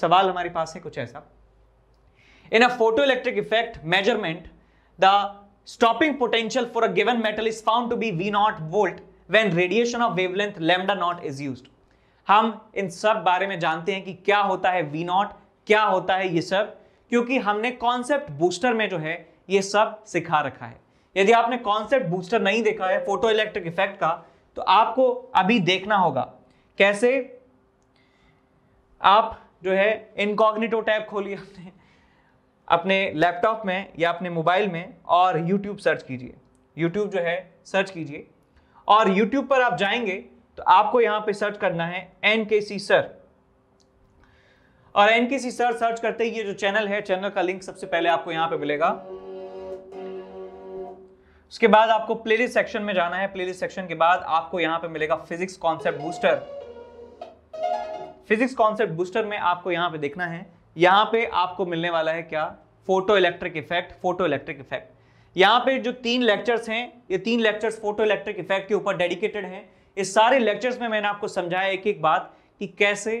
सवाल हमारे पास है कुछ ऐसा in a photo electric effect measurement the stopping potential for a given metal is found to be v naught volt when radiation of wavelength lambda not is use हम इन सब बारे में जानते हैं कि क्या होता है वी नॉट क्या होता है ये सब क्योंकि हमने कॉन्सेप्ट बूस्टर में जो है ये सब सिखा रखा है यदि आपने कॉन्सेप्ट बूस्टर नहीं देखा है फोटो इलेक्ट्रिक इफेक्ट का तो आपको अभी देखना होगा कैसे आप जो है इनकॉग्निटो टैब खोलिए अपने अपने लैपटॉप में या अपने मोबाइल में और यूट्यूब सर्च कीजिए यूट्यूब जो है सर्च कीजिए और यूट्यूब पर आप जाएंगे तो आपको यहाँ पे सर्च करना है एन के सी सर और एन के सी सर सर्च करते ही ये जो चैनल है चैनल का लिंक सबसे पहले आपको यहाँ पे मिलेगा उसके बाद आपको प्लेलिस्ट सेक्शन में जाना है प्लेलिस्ट सेक्शन के बाद आपको यहाँ पे मिलेगा physics concept booster physics concept booster में आपको यहाँ पे देखना है यहाँ पे आपको मिलने वाला है क्या photo electric effect photo electric effect यहाँ पे जो तीन लेक्चर्स हैं ये तीन लेक्चर्स फोटो इलेक्ट्रिक इफेक्ट के ऊपर डेडिकेटेड हैं इस सारे लेक्चर्स में मैंने आपको समझाया एक एक बात कि कैसे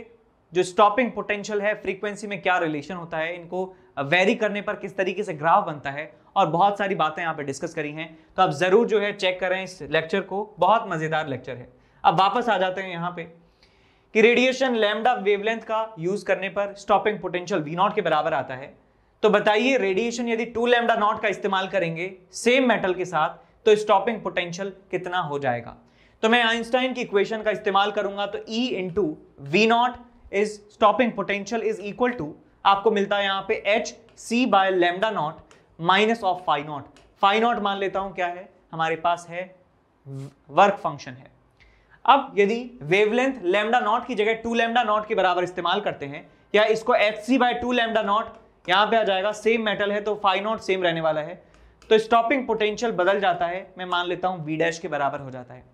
जो स्टॉपिंग पोटेंशियल है फ्रीक्वेंसी में क्या रिलेशन होता है इनको वेरी करने पर किस तरीके से ग्राफ बनता है और बहुत सारी बातें यहाँ पे डिस्कस करी हैं तो आप ज़रूर जो है चेक करें इस लेक्चर को बहुत मज़ेदार लेक्चर है अब वापस आ जाते हैं यहाँ पे कि रेडिएशन लैमडा वेवलेंथ का यूज करने पर स्टॉपिंग पोटेंशियल वी नॉट के बराबर आता है तो बताइए रेडिएशन यदि टू लैमडा नॉट का इस्तेमाल करेंगे सेम मेटल के साथ तो स्टॉपिंग पोटेंशियल कितना हो जाएगा तो मैं आइंस्टाइन की इक्वेशन का इस्तेमाल करूंगा तो e in two V naught is stopping potential is equal to आपको मिलता है यहां पे h C by lambda not minus of five naught five naught मान लेता हूं क्या है हमारे पास है वर्क फंक्शन है अब यदि वेवलेंथ लेमडा नॉट की जगह टू लेमडा नॉट के बराबर इस्तेमाल करते हैं या इसको F C by two lambda nought यहां पे आ जाएगा सेम मेटल है तो फाइव नॉट सेम रहने वाला है तो स्टॉपिंग पोटेंशियल बदल जाता है मैं मान लेता हूं वी डैश के बराबर हो जाता है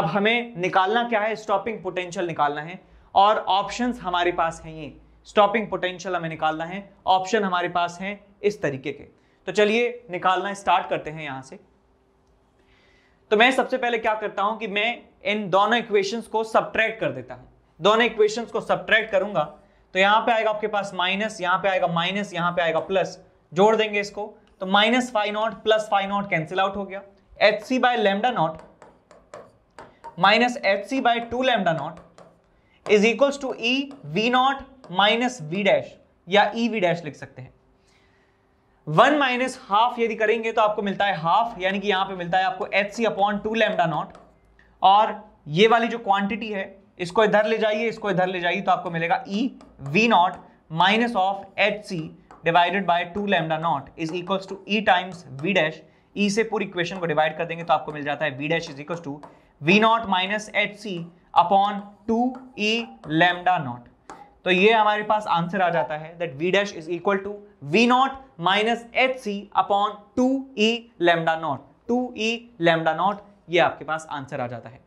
अब हमें निकालना क्या है स्टॉपिंग पोटेंशियल निकालना है और ऑप्शंस हमारे पास हैं ये स्टॉपिंग पोटेंशियल हमें निकालना है ऑप्शन हमारे पास हैं इस तरीके के तो चलिए निकालना स्टार्ट करते हैं यहां से तो मैं सबसे पहले क्या करता हूं कि मैं इन दोनों इक्वेशंस को सब्ट्रैक्ट कर देता हूं दोनों इक्वेशंस को सब्ट्रैक्ट करूंगा तो यहां पे आएगा आपके पास माइनस यहां पे आएगा माइनस यहां पे आएगा प्लस जोड़ देंगे इसको तो minus five nought plus five nought cancel out हो गया H C by lambda not minus H C by two lambda not is equals to E V nought minus V dash या ई वी डैश लिख सकते हैं one minus half यदि करेंगे तो आपको मिलता है हाफ यानी कि यहां पे मिलता है आपको H C upon two lambda nought और ये वाली जो क्वांटिटी है इसको इधर ले जाइए इसको इधर ले जाइए तो आपको मिलेगा E V nought minus of H C divided by two lambda not is equal to E times V dash E से पूरी इक्वेशन को डिवाइड कर देंगे तो आपको मिल जाता है V dash is equal to V nought minus H C upon two E lambda nought तो ये हमारे पास आंसर आ जाता है that V dash is equal to V nought minus H C upon two E lambda nought two E lambda nought ये आपके पास answer आ जाता है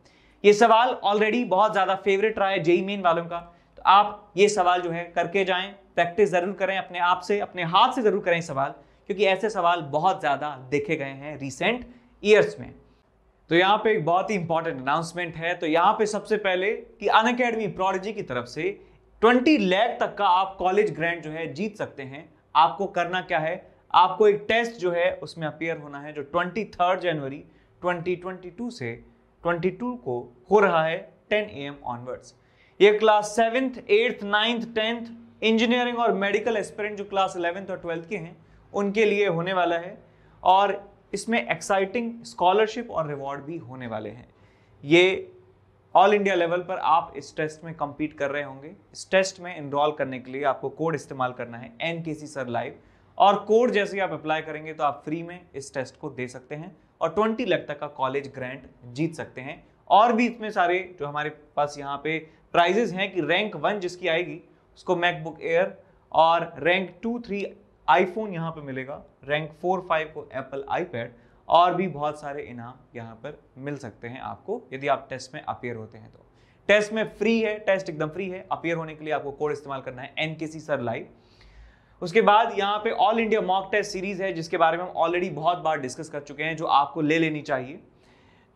ये सवाल ऑलरेडी बहुत ज़्यादा फेवरेट रहा है जेई मेन वालों का तो आप ये सवाल जो है करके जाएं प्रैक्टिस ज़रूर करें अपने आप से अपने हाथ से ज़रूर करें सवाल क्योंकि ऐसे सवाल बहुत ज़्यादा देखे गए हैं रिसेंट ईयर्स में तो यहाँ पे एक बहुत ही इंपॉर्टेंट अनाउंसमेंट है तो यहाँ पे सबसे पहले कि अन अकेडमी प्रोडजी की तरफ से 20 लैख तक का आप कॉलेज ग्रांट जो है जीत सकते हैं आपको करना क्या है आपको एक टेस्ट जो है उसमें अपियर होना है जो ट्वेंटी जनवरी 2022 से 22 को हो रहा है 10 एम ऑनवर्ड्स ये class seventh eighth ninth tenth engineering और मेडिकल एस्पिरेंट जो क्लास इलेवेंथ और ट्वेल्थ के हैं उनके लिए होने वाला है और इसमें एक्साइटिंग स्कॉलरशिप और रिवॉर्ड भी होने वाले हैं ये ऑल इंडिया लेवल पर आप इस टेस्ट में कम्पीट कर रहे होंगे इस टेस्ट में इनरॉल करने के लिए आपको कोड इस्तेमाल करना है एन सर लाइव और कोड जैसे ही आप अप्लाई करेंगे तो आप फ्री में इस टेस्ट को दे सकते हैं और ट्वेंटी लाख तक का कॉलेज ग्रांट जीत सकते हैं और भी इतने सारे जो हमारे पास यहाँ पे प्राइजेस हैं कि रैंक वन जिसकी आएगी उसको मैकबुक एयर और रैंक टू थ्री आईफोन यहाँ पे मिलेगा रैंक फोर फाइव को एप्पल आईपैड और भी बहुत सारे इनाम यहाँ पर मिल सकते हैं आपको यदि आप टेस्ट में अपेयर होते हैं तो टेस्ट में फ्री है टेस्ट एकदम फ्री है अपेयर होने के लिए आपको कोड इस्तेमाल करना है एन के सी सर लाइव उसके बाद यहाँ पे all India mock test series है जिसके बारे में हम ऑलरेडी बहुत बार डिस्कस कर चुके हैं जो आपको ले लेनी चाहिए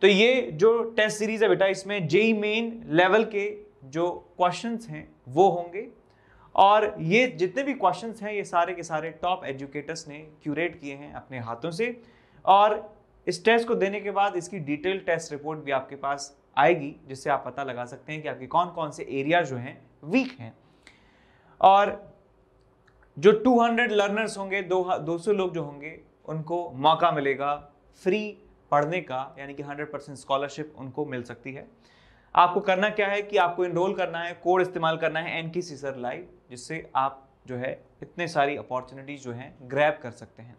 तो ये जो टेस्ट सीरीज है बेटा इसमें जेई मेन लेवल के जो क्वेश्चंस हैं वो होंगे और ये जितने भी क्वेश्चंस हैं ये सारे के सारे टॉप एजुकेटर्स ने क्यूरेट किए हैं अपने हाथों से और इस टेस्ट को देने के बाद इसकी डिटेल टेस्ट रिपोर्ट भी आपके पास आएगी जिससे आप पता लगा सकते हैं कि आपके कौन कौन से एरिया जो हैं वीक हैं और जो 200 लर्नर्स होंगे दो 200 लोग जो होंगे उनको मौका मिलेगा फ्री पढ़ने का यानी कि 100 परसेंट स्कॉलरशिप उनको मिल सकती है आपको करना क्या है कि आपको इनरोल करना है कोड इस्तेमाल करना है एन की सीसर लाइव जिससे आप जो है इतने सारी अपॉर्चुनिटीज जो हैं ग्रैब कर सकते हैं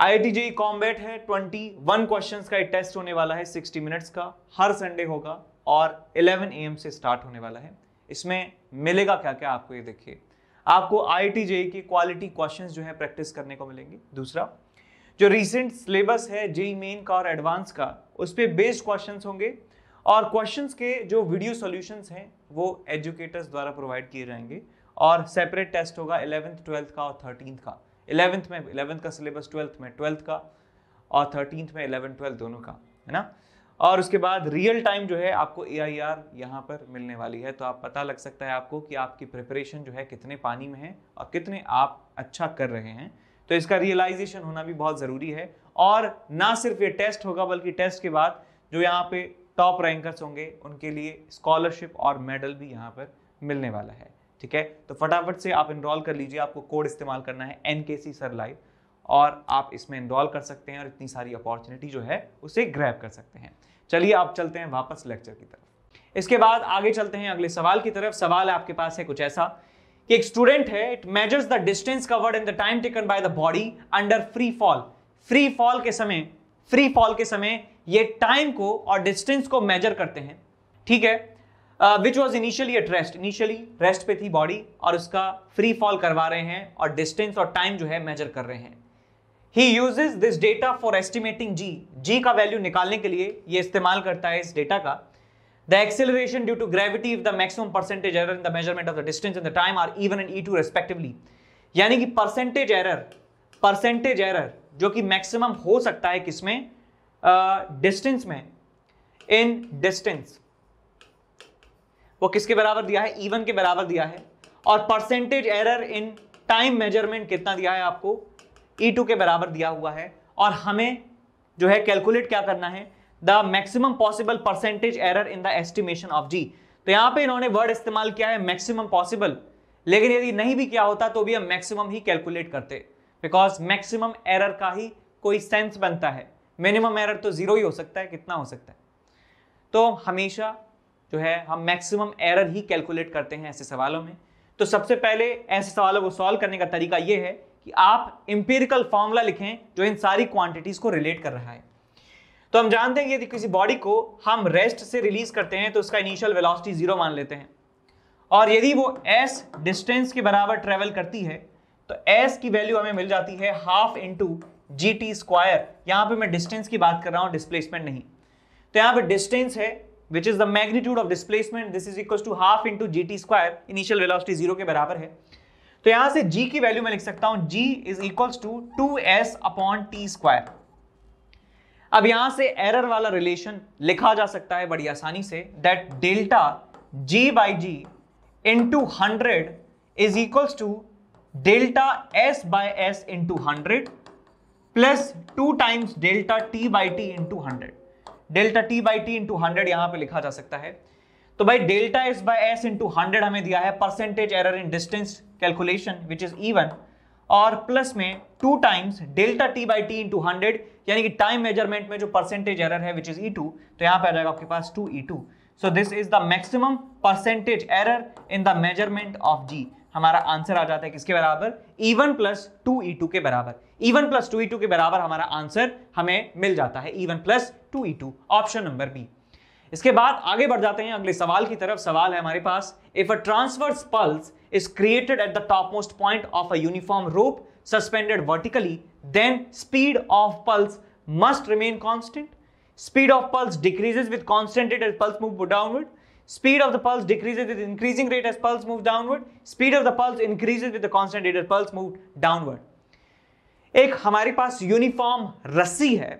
आई आई टी कॉम्बैट है ट्वेंटी वन क्वेश्चन का एक टेस्ट होने वाला है सिक्सटी मिनट्स का हर संडे होगा और इलेवन ए एम से स्टार्ट होने वाला है इसमें मिलेगा क्या क्या आपको ये देखिए आपको आई टी जेई की क्वालिटी क्वेश्चंस जो है प्रैक्टिस करने को मिलेंगे दूसरा जो रिसेंट सिलेबस है जेई मेन e e का और एडवांस का उस पर बेस्ड क्वेश्चन होंगे और क्वेश्चंस के जो वीडियो सॉल्यूशंस हैं वो एजुकेटर्स द्वारा प्रोवाइड किए जाएंगे और सेपरेट टेस्ट होगा इलेवंथ ट्वेल्थ का और थर्टीन का इलेवंथ में इलेवंथ का सिलेबस ट्वेल्थ में ट्वेल्थ का और थर्टीन में इलेवन ट्वेल्थ दोनों का है ना और उसके बाद रियल टाइम जो है आपको ए आई आर यहाँ पर मिलने वाली है तो आप पता लग सकता है आपको कि आपकी प्रिपरेशन जो है कितने पानी में है और कितने आप अच्छा कर रहे हैं तो इसका रियलाइजेशन होना भी बहुत ज़रूरी है और ना सिर्फ ये टेस्ट होगा बल्कि टेस्ट के बाद जो यहाँ पे टॉप रैंकर्स होंगे उनके लिए स्कॉलरशिप और मेडल भी यहाँ पर मिलने वाला है ठीक है तो फटाफट से आप इनरोल कर लीजिए आपको कोड इस्तेमाल करना है एन के सी सर लाइव और आप इसमें इन्वॉल्व कर सकते हैं और इतनी सारी अपॉर्चुनिटी जो है उसे ग्रैप कर सकते हैं चलिए आप चलते हैं वापस लेक्चर की तरफ इसके बाद आगे चलते हैं अगले सवाल की तरफ सवाल आपके पास है कुछ ऐसा कि एक स्टूडेंट है it measures the distance covered and the time taken by the body under free fall free fall के समय फ्री फॉल के समय ये टाइम को और डिस्टेंस को मेजर करते हैं ठीक है which was initially at rest initially rest पे थी बॉडी और उसका फ्री फॉल करवा रहे हैं और डिस्टेंस और टाइम जो है मेजर कर रहे हैं he uses this data for estimating G G का वैल्यू निकालने के लिए ये इस्तेमाल करता है इस डेटा का the acceleration due to gravity if the maximum percentage error in the measurement of the distance in the time are E one and E two respectively यानी कि परसेंटेज एरर परसेंटेज एरर जो कि मैक्सिमम हो सकता है किसमें distance uh, में इन distance वो किसके बराबर दिया है इवन के बराबर दिया है और percentage error in time measurement कितना दिया है आपको E2 टू के बराबर दिया हुआ है और हमें जो है कैलकुलेट क्या करना है the maximum possible percentage error in the estimation of G तो यहां पे इन्होंने वर्ड इस्तेमाल किया है मैक्सिमम पॉसिबल लेकिन यदि नहीं भी किया होता तो भी हम मैक्सिमम ही कैलकुलेट करते बिकॉज मैक्सिमम एरर का ही कोई सेंस बनता है मिनिमम एरर तो जीरो ही हो सकता है कितना हो सकता है तो हमेशा जो है हम मैक्सिमम एरर ही कैलकुलेट करते हैं ऐसे सवालों में तो सबसे पहले ऐसे सवालों को सॉल्व करने का तरीका यह है कि आप इंपेरिकल फॉर्मूला लिखें जो इन सारी क्वांटिटीज को रिलेट कर रहा है तो हम जानते हैं कि यदि किसी बॉडी को हम रेस्ट से रिलीज करते हैं तो उसका इनिशियल वेलोसिटी जीरो मान लेते हैं और यदि वो एस डिस्टेंस के बराबर ट्रेवल करती है तो एस की वैल्यू हमें मिल जाती है half into G T square यहां पर मैं डिस्टेंस की बात कर रहा हूं डिस्प्लेसमेंट नहीं तो यहां पर डिस्टेंस है which is the magnitude of displacement this is equal to half into G T square initial velocity zero के बराबर है तो यहां से g की वैल्यू मैं लिख सकता हूं g is equal to two S upon T square अब यहां से एरर वाला रिलेशन लिखा जा सकता है बड़ी आसानी से that delta G by G into hundred is equal to delta S by S into hundred plus two times delta T by T into hundred delta T by T into hundred यहां पर लिखा जा सकता है तो भाई delta S by S into hundred हमें दिया है percentage error in distance calculation which is E one और प्लस में two times delta T by T into hundred यानी कि टाइम मेजरमेंट में जो परसेंटेज एरर है विच इज ई टू तो यहाँ पे आ जाएगा आपके पास two E two so this is the maximum percentage error in the measurement of G हमारा आंसर आ जाता है किसके बराबर E one plus two E two के बराबर E one plus two E two के बराबर हमारा आंसर हमें मिल जाता है E one plus two E two option number B इसके बाद आगे बढ़ जाते हैं अगले सवाल की तरफ सवाल है हमारे पास if a transverse pulse is created at the top most point of a uniform suspended vertically then speed of pulse must remain constant speed of pulse decreases with constant rate as pulse move downward speed of the pulse decreases with increasing rate as pulse move downward speed of the pulse increases with constant rate as pulse move downward एक हमारे पास uniform रस्सी है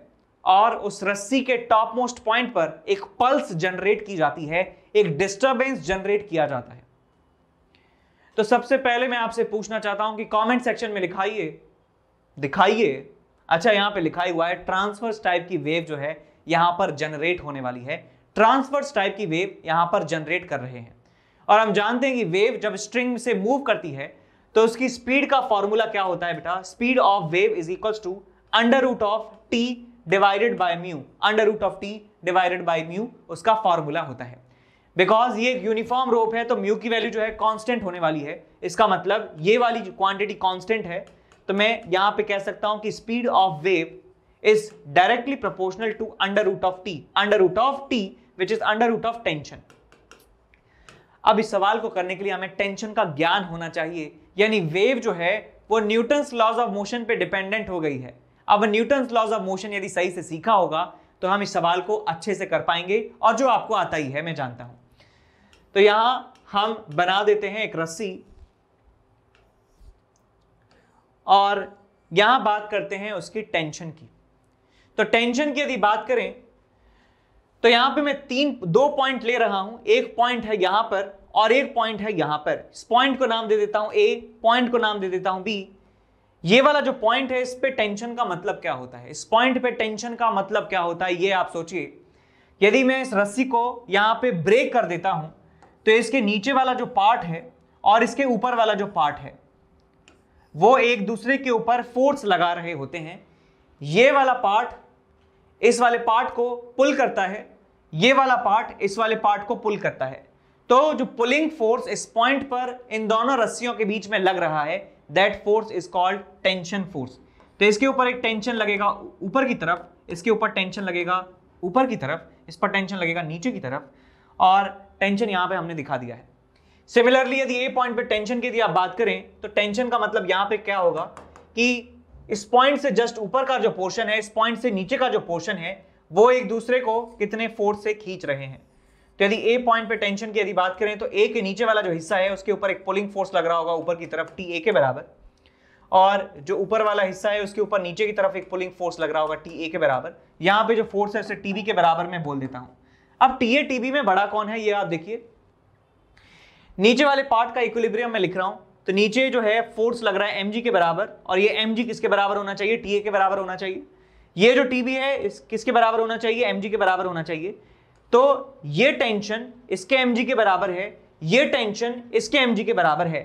और उस रस्सी के top most point पर एक पल्स जनरेट की जाती है एक डिस्टर्बेंस जनरेट किया जाता है तो सबसे पहले मैं आपसे पूछना चाहता हूं कि कमेंट सेक्शन में लिखाइए दिखाइए अच्छा यहां पे लिखाई हुआ है ट्रांसफर्स टाइप की वेव जो है यहां पर जनरेट होने वाली है ट्रांसफर्स टाइप की वेव यहां पर जनरेट कर रहे हैं और हम जानते हैं कि वेव जब स्ट्रिंग से मूव करती है तो उसकी स्पीड का फॉर्मूला क्या होता है बेटा speed of wave is equal to under root of T divided by mu under root of T divided by mu उसका फॉर्मूला होता है बिकॉज ये एक यूनिफॉर्म रोप है तो म्यू की वैल्यू जो है कॉन्स्टेंट होने वाली है इसका मतलब ये वाली क्वांटिटी कॉन्स्टेंट है तो मैं यहाँ पे कह सकता हूँ कि speed of wave is directly proportional to under root of T under root of T which is under root of tension अब इस सवाल को करने के लिए हमें टेंशन का ज्ञान होना चाहिए यानी वेव जो है वो न्यूटन्स लॉज ऑफ मोशन पे डिपेंडेंट हो गई है अब न्यूटन लॉज ऑफ मोशन यदि सही से सीखा होगा तो हम इस सवाल को अच्छे से कर पाएंगे और जो आपको आता ही है मैं जानता हूं तो यहां हम बना देते हैं एक रस्सी और यहां बात करते हैं उसकी टेंशन की तो टेंशन की यदि बात करें तो यहां पे मैं तीन दो पॉइंट ले रहा हूं एक पॉइंट है यहां पर और एक पॉइंट है यहां पर इस पॉइंट को नाम दे देता हूं ए पॉइंट को नाम दे देता हूं बी ये वाला जो पॉइंट है इस पे टेंशन का मतलब क्या होता है इस पॉइंट पे टेंशन का मतलब क्या होता है ये आप सोचिए यदि मैं इस रस्सी को यहां पे ब्रेक कर देता हूं तो इसके नीचे वाला जो पार्ट है और इसके ऊपर वाला जो पार्ट है वो एक दूसरे के ऊपर फोर्स लगा रहे होते हैं ये वाला पार्ट इस वाले पार्ट को पुल करता है ये वाला पार्ट इस वाले पार्ट को पुल करता है तो जो पुलिंग फोर्स इस पॉइंट पर इन दोनों रस्सियों के बीच में लग रहा है that force is called tension force तो इसके ऊपर एक टेंशन लगेगा ऊपर की तरफ इसके ऊपर टेंशन लगेगा ऊपर की तरफ इस पर टेंशन लगेगा नीचे की तरफ और टेंशन यहाँ पे हमने दिखा दिया है सिमिलरली यदि ए पॉइंट पे टेंशन की यदि आप बात करें तो टेंशन का मतलब यहाँ पे क्या होगा कि इस पॉइंट से जस्ट ऊपर का जो पोर्शन है इस पॉइंट से नीचे का जो पोर्शन है वो एक दूसरे को कितने फोर्स से खींच रहे हैं तो यदि ए पॉइंट पे टेंशन की यदि बात करें तो ए के नीचे वाला जो हिस्सा है उसके ऊपर एक पुलिंग फोर्स लग रहा होगा ऊपर की तरफ टी ए के बराबर और जो ऊपर वाला हिस्सा है उसके ऊपर नीचे की तरफ एक पुलिंग फोर्स लग रहा होगा टी ए के बराबर यहाँ पे जो फोर्स है उसे टी बी के बराबर मैं बोल देता हूँ अब टी ए टी बी में बड़ा कौन है ये आप देखिए नीचे वाले पार्ट का इक्विलिब्रियम मैं लिख रहा हूँ तो नीचे जो है फोर्स लग रहा है एम के बराबर और ये एम किसके बराबर होना चाहिए टी के बराबर होना चाहिए ये जो टी है किसके बराबर होना चाहिए एम के बराबर होना चाहिए तो ये टेंशन इसके एम के बराबर है ये टेंशन इसके एम के बराबर है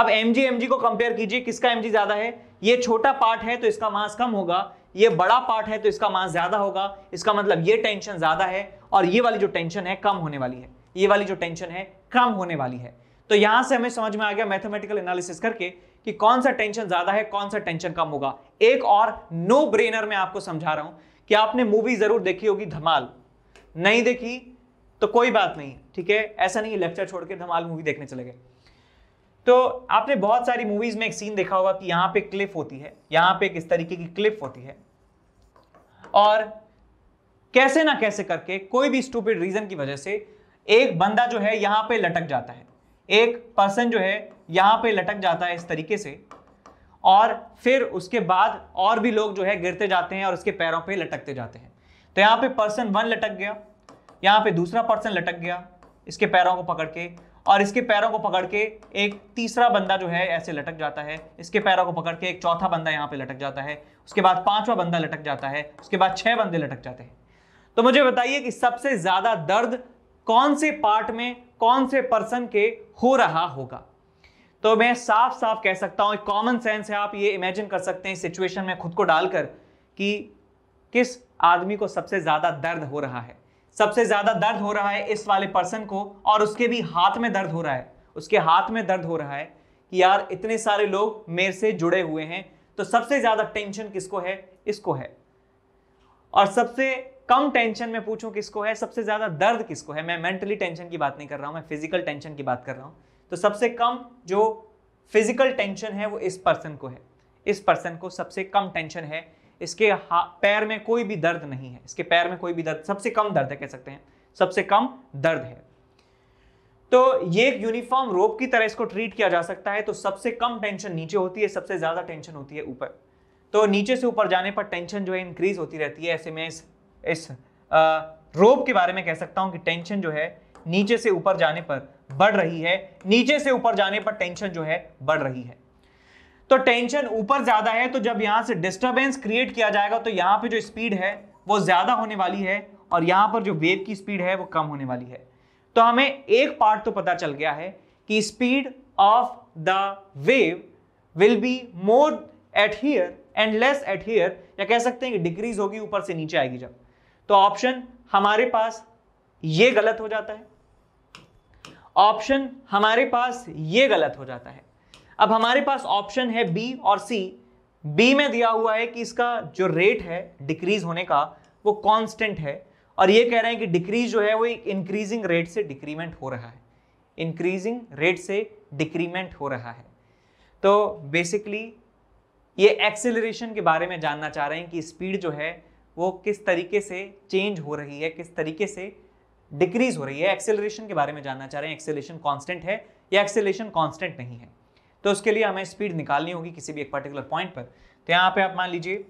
अब एम जी एम जी को कंपेयर कीजिए किसका एम जी ज्यादा है ये छोटा पार्ट है तो इसका मास कम होगा ये बड़ा पार्ट है तो इसका मास ज्यादा होगा इसका मतलब ये टेंशन ज्यादा है और ये वाली जो टेंशन है कम होने वाली है ये वाली जो टेंशन है कम होने वाली है तो यहां से हमें समझ में आ गया मैथमेटिकल एनालिसिस करके कि कौन सा टेंशन ज्यादा है कौन सा टेंशन कम होगा एक और नो ब्रेनर में आपको समझा रहा हूं कि आपने मूवी जरूर देखी होगी धमाल नहीं देखी तो कोई बात नहीं ठीक है ऐसा नहीं लेक्चर छोड़ के धमाल मूवी देखने चले गए तो आपने बहुत सारी मूवीज में एक सीन देखा होगा कि यहां पे क्लिफ होती है यहां पे किस इस तरीके की क्लिफ होती है और कैसे ना कैसे करके कोई भी स्टूपिड रीजन की वजह से एक बंदा जो है यहां पे लटक जाता है एक पर्सन जो है यहां पे लटक जाता है इस तरीके से और फिर उसके बाद और भी लोग जो है गिरते जाते हैं और उसके पैरों पे लटकते जाते हैं तो यहाँ पे पर्सन वन लटक गया यहाँ पे दूसरा पर्सन लटक गया इसके पैरों को पकड़ के और इसके पैरों को पकड़ के एक तीसरा बंदा जो है ऐसे लटक जाता है इसके पैरों को पकड़ के एक चौथा बंदा यहाँ पे लटक जाता है उसके बाद पांचवा बंदा लटक जाता है उसके बाद छह बंदे लटक जाते हैं तो मुझे बताइए कि सबसे ज्यादा दर्द कौन से पार्ट में कौन से पर्सन के हो रहा होगा तो मैं साफ साफ कह सकता हूं कॉमन सेंस है आप ये इमेजिन कर सकते हैं सिचुएशन में खुद को डालकर कि किस आदमी को सबसे ज्यादा दर्द हो रहा है सबसे ज्यादा दर्द हो रहा है इस वाले पर्सन को और उसके भी हाथ में दर्द हो रहा है उसके हाथ में दर्द हो रहा है कि यार इतने सारे लोग मेरे से जुड़े हुए हैं तो सबसे ज्यादा टेंशन किसको है इसको है और सबसे कम टेंशन में पूछूं किसको है सबसे ज्यादा दर्द किसको है मैं मेंटली टेंशन की बात नहीं कर रहा हूं मैं फिजिकल टेंशन की बात कर रहा हूं तो सबसे कम जो फिजिकल टेंशन है वो इस पर्सन को है इस पर्सन को सबसे कम टेंशन है इसके पैर में कोई भी दर्द नहीं है इसके पैर में कोई भी दर्द सबसे कम दर्द है कह सकते हैं सबसे कम दर्द है तो ये एक यूनिफॉर्म रोप की तरह इसको ट्रीट किया जा सकता है तो सबसे कम टेंशन नीचे होती है सबसे ज़्यादा टेंशन होती है ऊपर तो नीचे से ऊपर जाने पर टेंशन जो है इंक्रीज होती रहती है ऐसे में इस इस आ, रोप के बारे में कह सकता हूं कि टेंशन जो है नीचे से ऊपर जाने पर बढ़ रही है नीचे से ऊपर जाने पर टेंशन जो है बढ़ रही है तो टेंशन ऊपर ज्यादा है तो जब यहां से डिस्टर्बेंस क्रिएट किया जाएगा तो यहां पे जो स्पीड है वो ज्यादा होने वाली है और यहां पर जो वेव की स्पीड है वो कम होने वाली है तो हमें एक पार्ट तो पता चल गया है कि speed of the wave will be more at here and less at here या कह सकते हैं कि डिक्रीज होगी ऊपर से नीचे आएगी जब तो ऑप्शन हमारे पास ये गलत हो जाता है ऑप्शन हमारे पास ये गलत हो जाता है अब हमारे पास ऑप्शन है बी और सी बी में दिया हुआ है कि इसका जो रेट है डिक्रीज होने का वो कांस्टेंट है और ये कह रहे हैं कि डिक्रीज जो है वो एक इंक्रीजिंग रेट से डिक्रीमेंट हो रहा है इंक्रीजिंग रेट से डिक्रीमेंट हो रहा है तो बेसिकली ये एक्सेलरेशन के बारे में जानना चाह रहे हैं कि स्पीड जो है वो किस तरीके से चेंज हो रही है किस तरीके से डिक्रीज हो रही है एक्सेलरेशन के बारे में जानना चाह रहे हैं एक्सेलेशन कॉन्स्टेंट है या एक्सेलेशन कॉन्स्टेंट नहीं है तो उसके लिए हमें स्पीड निकालनी होगी किसी भी एक पर्टिकुलर पॉइंट पर तो यहां पे आप मान लीजिए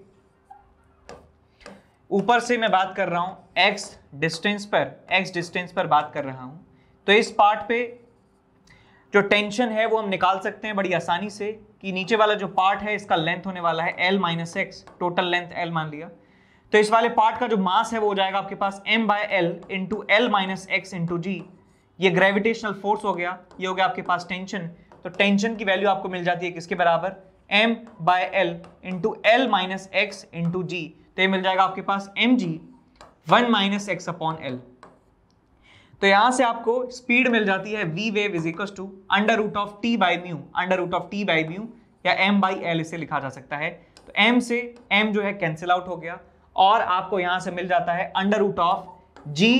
ऊपर से मैं बात कर रहा हूं x डिस्टेंस पर x डिस्टेंस पर बात कर रहा हूं तो इस पार्ट पे जो टेंशन है वो हम निकाल सकते हैं बड़ी आसानी से कि नीचे वाला जो पार्ट है इसका लेंथ होने वाला है L minus X total length L मान लिया तो इस वाले पार्ट का जो मास है वो हो जाएगा आपके पास M by L into L minus X into G ये ग्रेविटेशनल फोर्स हो गया ये हो गया आपके पास टेंशन तो टेंशन की वैल्यू आपको मिल जाती है किसके बराबर M by L into L minus X into G तो ये मिल जाएगा आपके पास M G one minus X upon L तो यहां से आपको स्पीड मिल जाती है V wave is equal to under root of T by mu under root of T by mu या एम बाई एल इसे लिखा जा सकता है तो एम से एम जो है कैंसिल आउट हो गया और आपको यहां से मिल जाता है अंडर रूट ऑफ जी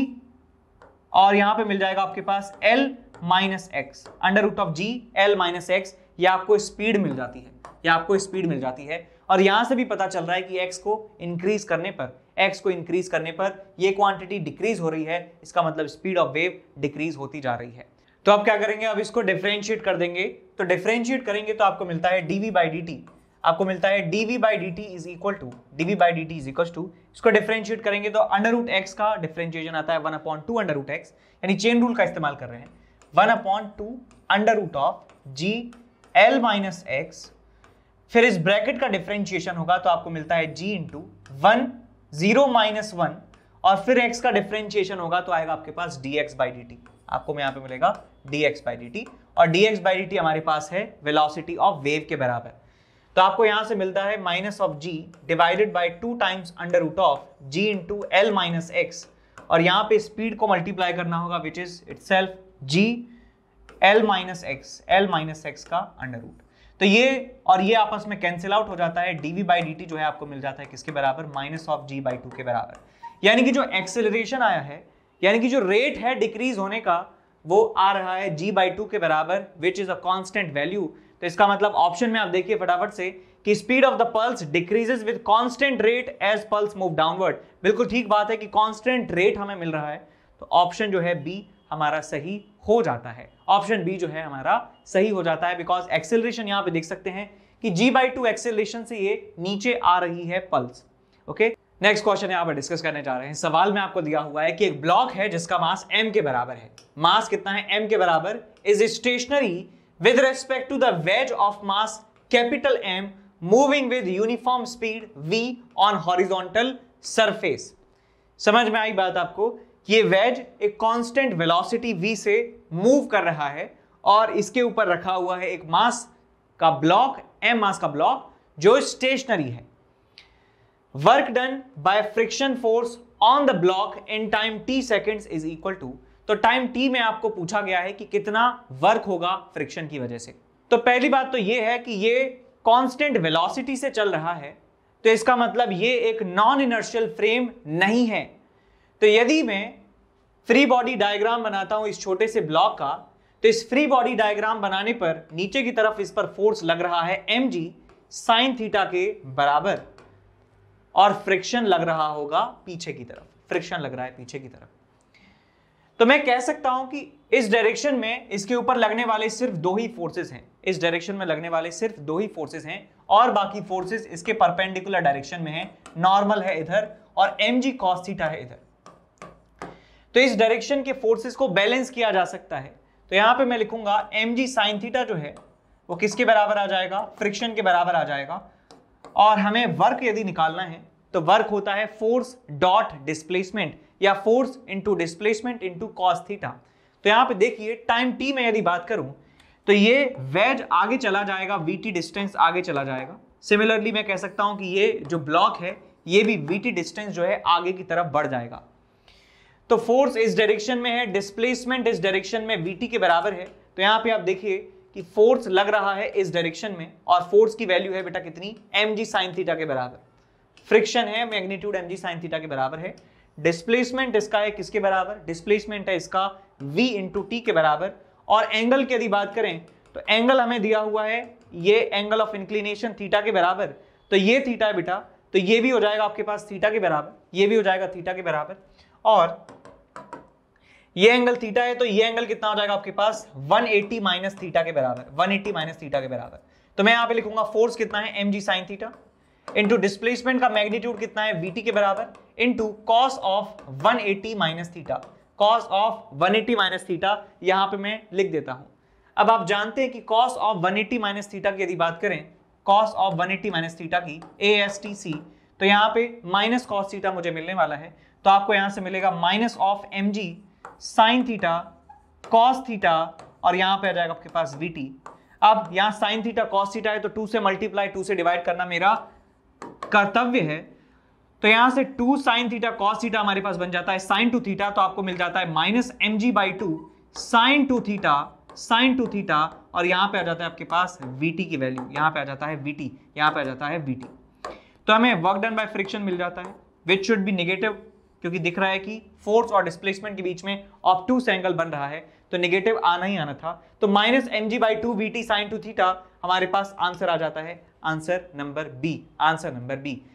और यहां पे मिल जाएगा आपके पास L minus X under root of G L minus X ये आपको स्पीड मिल जाती है ये आपको स्पीड मिल जाती है और यहां से भी पता चल रहा है कि एक्स को इंक्रीज करने पर एक्स को इंक्रीज करने पर ये क्वांटिटी डिक्रीज हो रही है इसका मतलब स्पीड ऑफ वेव डिक्रीज होती जा रही है तो आप क्या करेंगे अब इसको डिफ्रेंशिएट कर देंगे तो डिफ्रेंशिएट करेंगे तो आपको मिलता है डीवी बाई डी टी आपको मिलता है D V by D T is equal to D V by D T is equal to इसको डिफरेंशिएट करेंगे तो अंडर रूट एक्स का डिफरेंशिएशन आता है one upon two under root X यानी चेन रूल का इस्तेमाल कर रहे हैं one upon two under root of G L minus X फिर इस ब्रैकेट का डिफरेंशिएशन होगा तो आपको मिलता है G into one zero minus one और फिर एक्स का डिफरेंशिएशन होगा तो आएगा आपके पास D X by D T आपको यहां पे मिलेगा D X by D T और D X by D T हमारे पास है वेलोसिटी ऑफ वेव के बराबर तो आपको यहां से मिलता है minus of G divided by two times under root of G into L minus X और यहां पे स्पीड को मल्टीप्लाई करना होगा which is it G L minus X L minus X का अंडर रूट तो ये और ये आपस में कैंसिल आउट हो जाता है डीवी बाई डी जो है आपको मिल जाता है किसके बराबर minus of G by two के बराबर यानी कि जो एक्सेलरेशन आया है यानी कि जो रेट है डिक्रीज होने का वो आ रहा है जी बाई टू के बराबर which is a constant value तो इसका मतलब ऑप्शन में आप देखिए फटाफट से कि speed of the pulse decreases with constant rate as pulse move downward बिल्कुल ठीक बात है कि कॉन्स्टेंट रेट हमें मिल रहा है तो ऑप्शन जो है बी हमारा सही हो जाता है ऑप्शन बी जो है हमारा सही हो जाता है बिकॉज एक्सेलरेशन यहां पे देख सकते हैं कि जी बाई टू एक्सेलरेशन से ये नीचे आ रही है पल्स ओके नेक्स्ट क्वेश्चन यहां पर डिस्कस करने जा रहे हैं सवाल में आपको दिया हुआ है कि एक ब्लॉक है जिसका मास एम के बराबर है मास कितना है एम के बराबर is stationary with respect to the wedge of mass capital M moving with uniform speed V on horizontal surface समझ में आई बात आपको ये वेज एक कांस्टेंट वेलोसिटी वी से मूव कर रहा है और इसके ऊपर रखा हुआ है एक मास का ब्लॉक एम मास का ब्लॉक जो स्टेशनरी है work done by friction force on the block in time T seconds is equal to तो टाइम टी में आपको पूछा गया है कि कितना वर्क होगा फ्रिक्शन की वजह से तो पहली बात तो यह है कि ये कॉन्स्टेंट वेलॉसिटी से चल रहा है तो इसका मतलब ये एक नॉन इनर्शियल फ्रेम नहीं है तो यदि मैं फ्री बॉडी डायग्राम बनाता हूं इस छोटे से ब्लॉक का तो इस फ्री बॉडी डायग्राम बनाने पर नीचे की तरफ इस पर फोर्स लग रहा है एम जी साइन थीटा के बराबर और फ्रिक्शन लग रहा होगा पीछे की तरफ फ्रिक्शन लग रहा है पीछे की तरफ तो मैं कह सकता हूं कि इस डायरेक्शन में इसके ऊपर लगने वाले सिर्फ दो ही फोर्सेस हैं इस डायरेक्शन में लगने वाले सिर्फ दो ही फोर्सेस हैं और बाकी फोर्सेस इसके परपेंडिकुलर डायरेक्शन में है नॉर्मल है इधर और एम जी कॉस थीटा है इधर तो इस डायरेक्शन के फोर्सेस को बैलेंस किया जा सकता है तो यहां पे मैं लिखूंगा एम जी साइन थीटा जो है वो किसके बराबर आ जाएगा फ्रिक्शन के बराबर आ जाएगा और हमें वर्क यदि निकालना है तो वर्क होता है फोर्स डॉट डिस्प्लेसमेंट या force into displacement into cos theta तो यहां पे देखिए टाइम टी में यदि बात करूं तो ये वेज आगे चला जाएगा वी टी डिस्टेंस आगे चला जाएगा सिमिलरली मैं कह सकता हूं कि ये जो ब्लॉक है ये भी वी टी डिस्टेंस जो है आगे की तरफ बढ़ जाएगा तो फोर्स इस डायरेक्शन में है डिस्प्लेसमेंट इस डायरेक्शन में vt के बराबर है तो यहां पे आप देखिए कि फोर्स लग रहा है इस डायरेक्शन में और फोर्स की वैल्यू है बेटा कितनी एम जी साइन थीटा के बराबर फ्रिक्शन है magnitude M G sine theta के बराबर है डिस्प्लेसमेंट इसका है किसके बराबर डिस्प्लेसमेंट है इसका v इंटू टी के बराबर और एंगल की यदि बात करें तो एंगल हमें दिया हुआ है ये एंगल ऑफ इंक्लिनेशन थीटा के बराबर तो ये थीटा है बेटा तो ये भी हो जाएगा आपके पास थीटा के बराबर ये भी हो जाएगा थीटा के बराबर और ये एंगल थीटा है तो ये एंगल कितना हो जाएगा आपके पास 180 एटी माइनस थीटा के बराबर 180 एटी माइनस थीटा के बराबर तो मैं यहां पे लिखूंगा फोर्स कितना है M G sine theta into displacement का मैग्नीट्यूड कितना है वी के बराबर into cos of one eighty minus theta cos of one eighty minus theta यहां पर मैं लिख देता हूं अब आप जानते हैं कि cos of one eighty minus theta की यदि बात करें cos of one eighty minus theta की ए एस टी सी तो यहाँ पे माइनस कॉस थीटा मुझे मिलने वाला है तो आपको यहां से मिलेगा minus of M G sine theta cos theta और यहां पे आ जाएगा आपके पास वी टी अब यहां साइन थीटा कॉस थीटा है तो टू से मल्टीप्लाई टू से डिवाइड करना मेरा कर्तव्य है तो यहां से two sine theta cos theta हमारे पास बन जाता है साइन टू थीटा तो आपको मिल जाता है minus M G by two sine two theta sine two theta और यहां पे आ जाता है आपके पास वी टी की वैल्यू यहां पे आ जाता है वी टी पे आ जाता है वी टी तो हमें वर्क डन बाय फ्रिक्शन मिल जाता है विच शुड बी निगेटिव क्योंकि दिख रहा है कि फोर्स और डिस्प्लेसमेंट के बीच में टू एंगल बन रहा है तो निगेटिव आना ही आना था तो minus M G by two V T sine two theta हमारे पास आंसर आ जाता है answer number B answer number B